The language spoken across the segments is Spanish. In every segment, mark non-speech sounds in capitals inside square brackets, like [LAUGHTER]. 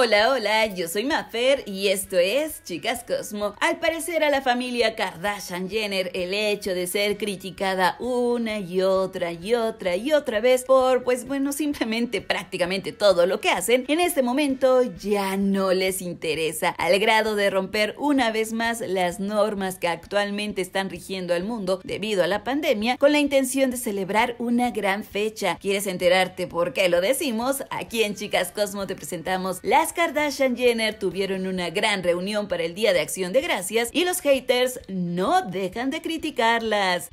Hola, hola, yo soy Mafer y esto es Chicas Cosmo. Al parecer a la familia Kardashian Jenner el hecho de ser criticada una y otra y otra y otra vez por pues bueno, simplemente prácticamente todo lo que hacen, en este momento ya no les interesa, al grado de romper una vez más las normas que actualmente están rigiendo al mundo debido a la pandemia con la intención de celebrar una gran fecha. ¿Quieres enterarte por qué lo decimos? Aquí en Chicas Cosmo te presentamos las las Kardashian Jenner tuvieron una gran reunión para el Día de Acción de Gracias y los haters no dejan de criticarlas.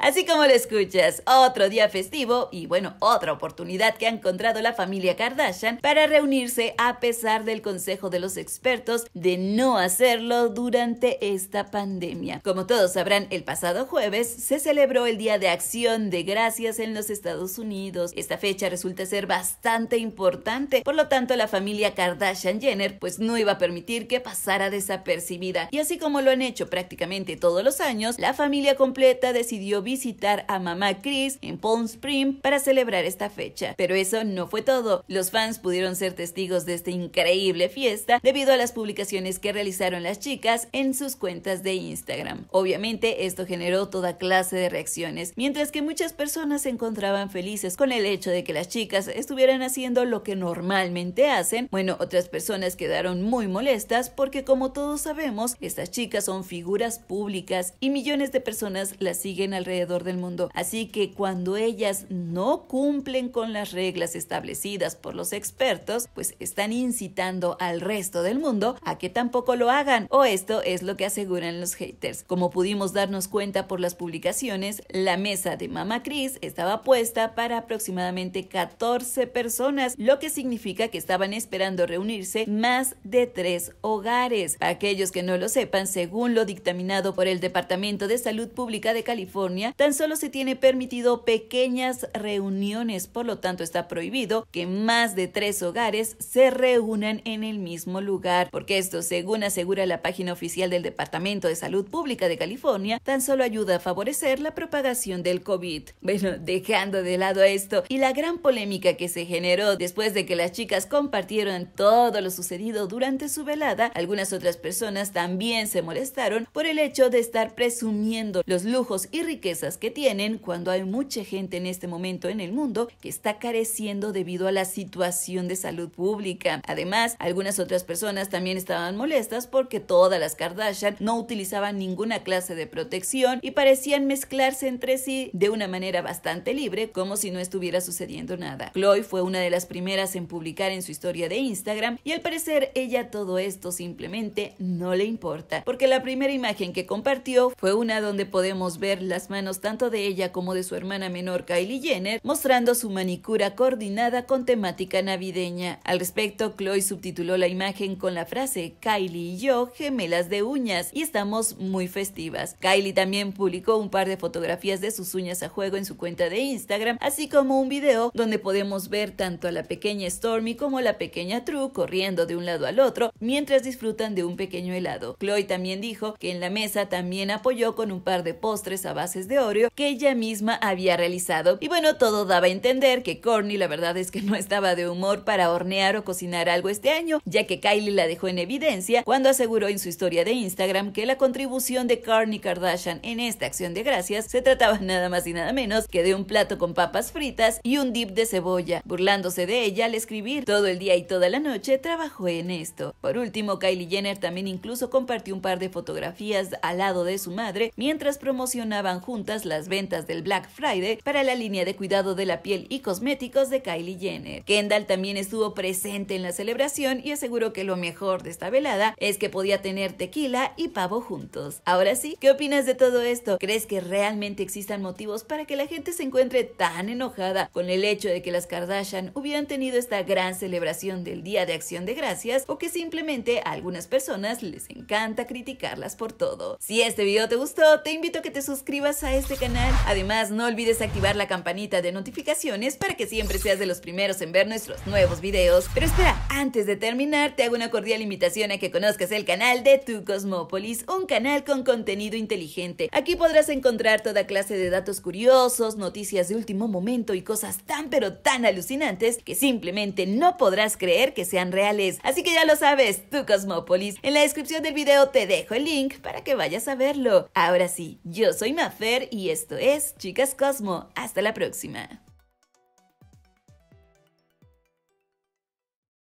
Así como lo escuchas, otro día festivo y bueno, otra oportunidad que ha encontrado la familia Kardashian para reunirse a pesar del consejo de los expertos de no hacerlo durante esta pandemia. Como todos sabrán, el pasado jueves se celebró el Día de Acción de Gracias en los Estados Unidos. Esta fecha resulta ser bastante importante, por lo tanto la familia Kardashian Jenner pues no iba a permitir que pasara desapercibida. Y así como lo han hecho prácticamente todos los años, la familia completa decidió visitar a mamá Chris en Palm Spring para celebrar esta fecha. Pero eso no fue todo. Los fans pudieron ser testigos de esta increíble fiesta debido a las publicaciones que realizaron las chicas en sus cuentas de Instagram. Obviamente esto generó toda clase de reacciones, mientras que muchas personas se encontraban felices con el hecho de que las chicas estuvieran haciendo lo que normalmente hacen. Bueno, otras personas quedaron muy molestas porque como todos sabemos, estas chicas son figuras públicas y millones de personas las siguen alrededor del mundo. Así que cuando ellas no cumplen con las reglas establecidas por los expertos, pues están incitando al resto del mundo a que tampoco lo hagan. O esto es lo que aseguran los haters. Como pudimos darnos cuenta por las publicaciones, la mesa de Mama Cris estaba puesta para aproximadamente 14 personas, lo que significa que estaban esperando reunirse más de tres hogares. aquellos que no lo sepan, según lo dictaminado por el Departamento de Salud Pública de California, tan solo se tiene permitido pequeñas reuniones, por lo tanto está prohibido que más de tres hogares se reúnan en el mismo lugar, porque esto, según asegura la página oficial del Departamento de Salud Pública de California, tan solo ayuda a favorecer la propagación del COVID. Bueno, [LAUGHS] dejando de lado esto y la gran polémica que se generó después de que las chicas compartieron todo lo sucedido durante su velada, algunas otras personas también se molestaron por el hecho de estar presumiendo los lujos y riquezas que tienen cuando hay mucha gente en este momento en el mundo que está careciendo debido a la situación de salud pública. Además, algunas otras personas también estaban molestas porque todas las Kardashian no utilizaban ninguna clase de protección y parecían mezclarse entre sí de una manera bastante libre, como si no estuviera sucediendo nada. Chloe fue una de las primeras en publicar en su historia de Instagram y al parecer ella todo esto simplemente no le importa, porque la primera imagen que compartió fue una donde podemos ver las manos tanto de ella como de su hermana menor Kylie Jenner, mostrando su manicura coordinada con temática navideña. Al respecto, Chloe subtituló la imagen con la frase Kylie y yo, gemelas de uñas, y estamos muy festivas. Kylie también publicó un par de fotografías de sus uñas a juego en su cuenta de Instagram, así como un video donde podemos ver tanto a la pequeña Stormy como a la pequeña True corriendo de un lado al otro mientras disfrutan de un pequeño helado. Chloe también dijo que en la mesa también apoyó con un par de postres a bases de de Oreo que ella misma había realizado. Y bueno, todo daba a entender que Corny la verdad es que no estaba de humor para hornear o cocinar algo este año, ya que Kylie la dejó en evidencia cuando aseguró en su historia de Instagram que la contribución de Kourtney Kardashian en esta acción de gracias se trataba nada más y nada menos que de un plato con papas fritas y un dip de cebolla, burlándose de ella al escribir todo el día y toda la noche trabajó en esto. Por último, Kylie Jenner también incluso compartió un par de fotografías al lado de su madre mientras promocionaban juntos las ventas del Black Friday para la línea de cuidado de la piel y cosméticos de Kylie Jenner. Kendall también estuvo presente en la celebración y aseguró que lo mejor de esta velada es que podía tener tequila y pavo juntos. Ahora sí, ¿qué opinas de todo esto? ¿Crees que realmente existan motivos para que la gente se encuentre tan enojada con el hecho de que las Kardashian hubieran tenido esta gran celebración del Día de Acción de Gracias o que simplemente a algunas personas les encanta criticarlas por todo? Si este video te gustó, te invito a que te suscribas a este canal. Además, no olvides activar la campanita de notificaciones para que siempre seas de los primeros en ver nuestros nuevos videos. Pero espera, antes de terminar, te hago una cordial invitación a que conozcas el canal de Tu Cosmópolis, un canal con contenido inteligente. Aquí podrás encontrar toda clase de datos curiosos, noticias de último momento y cosas tan pero tan alucinantes que simplemente no podrás creer que sean reales. Así que ya lo sabes, Tu Cosmópolis. En la descripción del video te dejo el link para que vayas a verlo. Ahora sí, yo soy Mafer y esto es Chicas Cosmo. Hasta la próxima.